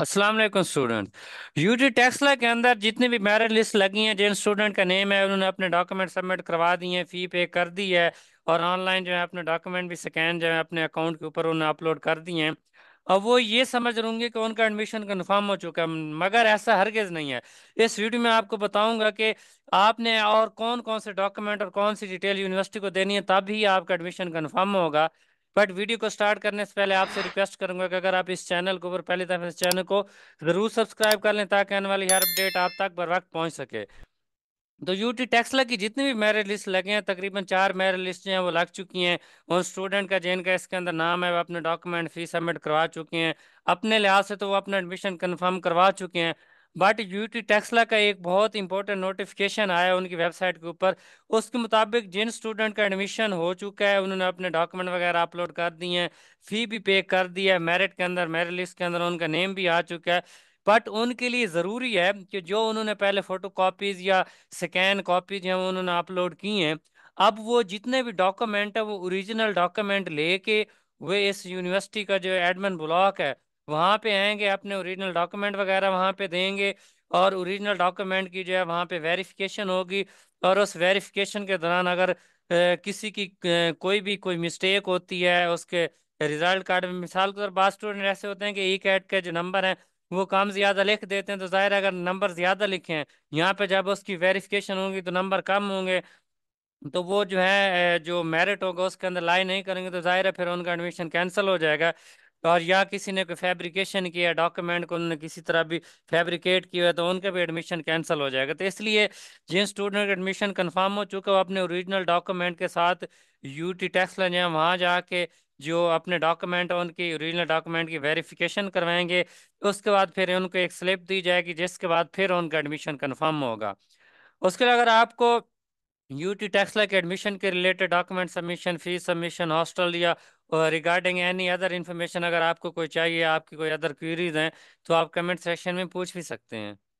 असलम वालेकुम student UT Taxila के अंदर जितनी भी मेरिट लिस्ट लगी हैं जिन स्टूडेंट का नेम है उन्होंने अपने डॉक्यूमेंट सबमिट करवा दिए हैं फ़ी पे कर दी है और ऑनलाइन जो है अपने डॉक्यूमेंट भी स्कैन जो है अपने अकाउंट के ऊपर उन्होंने अपलोड कर दिए हैं अब वो ये समझ लूँगी कि उनका एडमिशन कन्फर्म हो चुका है मगर ऐसा हरगज़ नहीं है इस वीडियो में आपको बताऊँगा कि आपने और कौन कौन से डॉक्यूमेंट और कौन सी डिटेल यूनिवर्सिटी को देनी है तब ही आपका एडमिशन कन्फर्म होगा बट वीडियो को स्टार्ट करने से पहले आपसे रिक्वेस्ट करूंगा कि अगर आप इस चैनल के ऊपर पहले दफे इस चैनल को जरूर सब्सक्राइब कर लें ताकि आने वाली हर अपडेट आप तक बर वक्त पहुँच सके तो यूटी टेक्सला की जितनी भी मेरिट लिस्ट लगे हैं तकरीबन चार मेरिट लिस्ट हैं वो लग चुकी हैं और स्टूडेंट का जिनका इसके अंदर नाम है वो अपने डॉक्यूमेंट फीस सबमिट करवा चुके हैं अपने लिहाज से तो वो अपना एडमिशन कन्फर्म करवा चुके हैं बट यूटी टेक्सला का एक बहुत इंपॉर्टेंट नोटिफिकेशन आया उनकी वेबसाइट के ऊपर उसके मुताबिक जिन स्टूडेंट का एडमिशन हो चुका है उन्होंने अपने डॉक्यूमेंट वगैरह अपलोड कर दिए हैं फी भी पे कर दी है मेरिट के अंदर मेरिट लिस्ट के अंदर उनका नेम भी आ चुका है बट उनके लिए ज़रूरी है कि जो उन्होंने पहले फ़ोटो कॉपीज़ या स्कैन कॉपीज़ हैं उन्होंने अपलोड की हैं अब वो जितने भी डॉक्यूमेंट है वो ओरिजिनल डॉक्यूमेंट लेके वे इस यूनिवर्सिटी का जो एडमिन ब्लॉक है वहाँ पे आएंगे अपने ओरिजिनल डॉक्यूमेंट वगैरह वहाँ पे देंगे और ओरिजिनल डॉक्यूमेंट की जो है वहाँ पे वेरिफिकेशन होगी और उस वेरिफिकेशन के दौरान अगर किसी की कोई भी कोई मिस्टेक होती है उसके रिजल्ट कार्ड में मिसाल के तौर पर स्टूडेंट ऐसे होते हैं कि ई कैट के जो नंबर हैं वो काम ज़्यादा लिख देते हैं तो ज़ाहिर अगर नंबर ज़्यादा लिखे हैं यहाँ पे जब उसकी वेरिफिकेशन होगी तो नंबर कम होंगे तो वो जो है जो मेरिट होगा उसके अंदर लाई नहीं करेंगे तो ज़ाहिर है फिर उनका एडमिशन कैंसिल हो जाएगा और या किसी ने कोई फैब्रिकेशन किया डॉक्यूमेंट को उन्होंने किसी तरह भी फैब्रिकेट किया है तो उनका भी एडमिशन कैंसिल हो जाएगा तो इसलिए जिन स्टूडेंट का एडमिशन कन्फर्म हो चुका है वो अपने ओरिजिनल डॉक्यूमेंट के साथ यू टी टैक्स लेने जाए वहाँ जाके जो अपने डॉक्यूमेंट उनकी ओरिजिनल डॉक्यूमेंट की वेरिफिकेशन करवाएंगे तो उसके बाद फिर उनको एक स्लिप दी जाएगी जिसके बाद फिर उनका एडमिशन कन्फर्म होगा उसके अलावा अगर आपको यू टी टैक्स लाइक एडमिशन के related document submission fee submission hostel या रिगार्डिंग एनी अदर इन्फॉर्मेशन अगर आपको कोई चाहिए आपकी कोई अदर क्वेरीज हैं तो आप कमेंट सेक्शन में पूछ भी सकते हैं